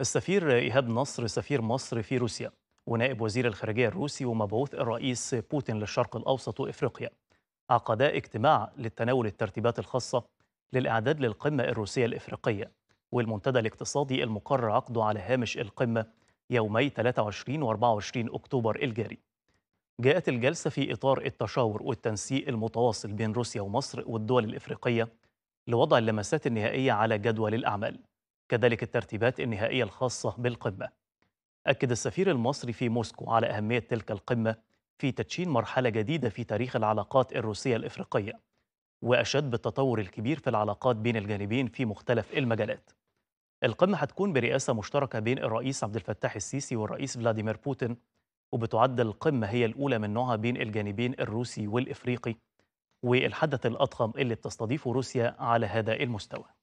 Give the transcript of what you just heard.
السفير إيهاب نصر سفير مصر في روسيا ونائب وزير الخارجية الروسي ومبعوث الرئيس بوتين للشرق الأوسط وإفريقيا عقدا اجتماع للتناول الترتيبات الخاصة للإعداد للقمة الروسية الإفريقية والمنتدى الاقتصادي المقرر عقده على هامش القمة يومي 23 و 24 أكتوبر الجاري جاءت الجلسة في إطار التشاور والتنسيق المتواصل بين روسيا ومصر والدول الإفريقية لوضع اللمسات النهائية على جدول الأعمال كذلك الترتيبات النهائية الخاصة بالقمة أكد السفير المصري في موسكو على أهمية تلك القمة في تدشين مرحلة جديدة في تاريخ العلاقات الروسية الإفريقية وأشد بالتطور الكبير في العلاقات بين الجانبين في مختلف المجالات القمة هتكون برئاسة مشتركة بين الرئيس عبد الفتاح السيسي والرئيس فلاديمير بوتين وبتعد القمة هي الأولى من نوعها بين الجانبين الروسي والإفريقي والحدث الأضخم اللي بتستضيفه روسيا على هذا المستوى